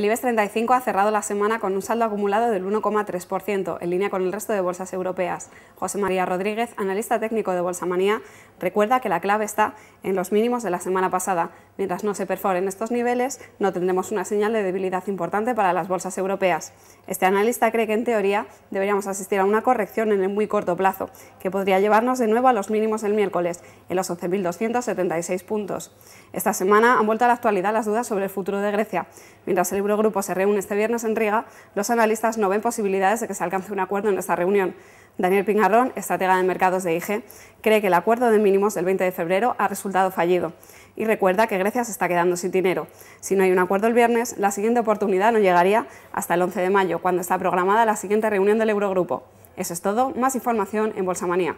El IBEX 35 ha cerrado la semana con un saldo acumulado del 1,3%, en línea con el resto de bolsas europeas. José María Rodríguez, analista técnico de Bolsa Manía, recuerda que la clave está en los mínimos de la semana pasada. Mientras no se perforen estos niveles, no tendremos una señal de debilidad importante para las bolsas europeas. Este analista cree que en teoría deberíamos asistir a una corrección en el muy corto plazo, que podría llevarnos de nuevo a los mínimos el miércoles, en los 11.276 puntos. Esta semana han vuelto a la actualidad las dudas sobre el futuro de Grecia. Mientras el grupo se reúne este viernes en Riga, los analistas no ven posibilidades de que se alcance un acuerdo en esta reunión. Daniel Pingarrón, estratega de mercados de IG, cree que el acuerdo de mínimos del 20 de febrero ha resultado fallido y recuerda que Grecia se está quedando sin dinero. Si no hay un acuerdo el viernes, la siguiente oportunidad no llegaría hasta el 11 de mayo, cuando está programada la siguiente reunión del Eurogrupo. Eso es todo, más información en Bolsamanía.